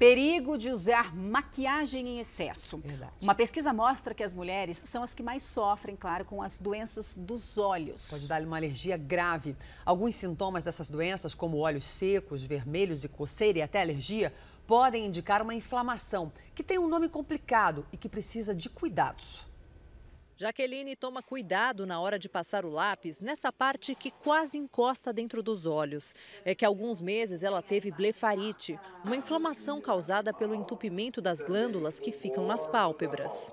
Perigo de usar maquiagem em excesso. Verdade. Uma pesquisa mostra que as mulheres são as que mais sofrem, claro, com as doenças dos olhos. Pode dar-lhe uma alergia grave. Alguns sintomas dessas doenças, como olhos secos, vermelhos e coceira e até alergia, podem indicar uma inflamação, que tem um nome complicado e que precisa de cuidados. Jaqueline toma cuidado na hora de passar o lápis nessa parte que quase encosta dentro dos olhos. É que há alguns meses ela teve blefarite, uma inflamação causada pelo entupimento das glândulas que ficam nas pálpebras.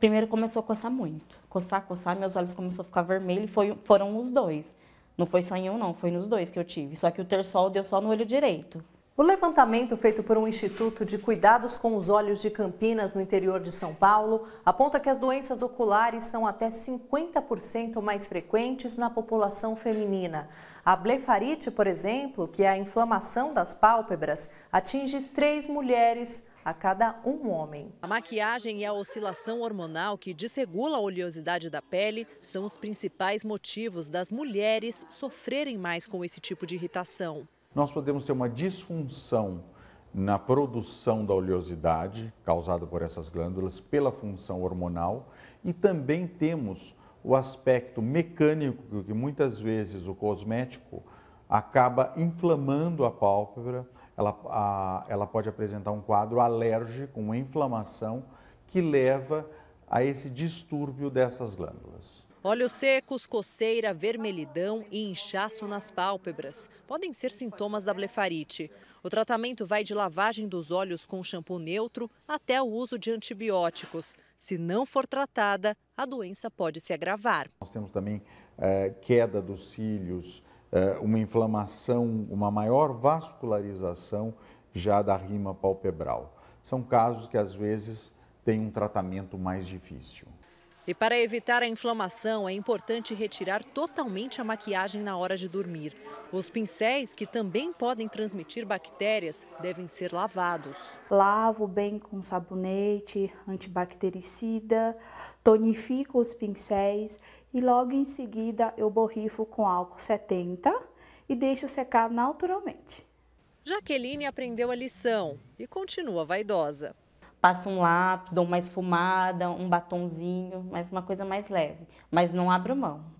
Primeiro começou a coçar muito, coçar, coçar, meus olhos começaram a ficar vermelhos e foi, foram os dois. Não foi só em um não, foi nos dois que eu tive, só que o terçol deu só no olho direito. O levantamento feito por um Instituto de Cuidados com os Olhos de Campinas, no interior de São Paulo, aponta que as doenças oculares são até 50% mais frequentes na população feminina. A blefarite, por exemplo, que é a inflamação das pálpebras, atinge três mulheres a cada um homem. A maquiagem e a oscilação hormonal que desregula a oleosidade da pele são os principais motivos das mulheres sofrerem mais com esse tipo de irritação. Nós podemos ter uma disfunção na produção da oleosidade causada por essas glândulas pela função hormonal e também temos o aspecto mecânico que muitas vezes o cosmético acaba inflamando a pálpebra, ela, a, ela pode apresentar um quadro alérgico, uma inflamação que leva a esse distúrbio dessas glândulas. Olhos secos, coceira, vermelhidão e inchaço nas pálpebras podem ser sintomas da blefarite. O tratamento vai de lavagem dos olhos com shampoo neutro até o uso de antibióticos. Se não for tratada, a doença pode se agravar. Nós temos também é, queda dos cílios, é, uma inflamação, uma maior vascularização já da rima palpebral. São casos que às vezes têm um tratamento mais difícil. E para evitar a inflamação, é importante retirar totalmente a maquiagem na hora de dormir. Os pincéis, que também podem transmitir bactérias, devem ser lavados. Lavo bem com sabonete antibactericida, tonifico os pincéis e logo em seguida eu borrifo com álcool 70 e deixo secar naturalmente. Jaqueline aprendeu a lição e continua vaidosa. Passo um lápis, dou uma esfumada, um batonzinho, mas uma coisa mais leve. Mas não abro mão.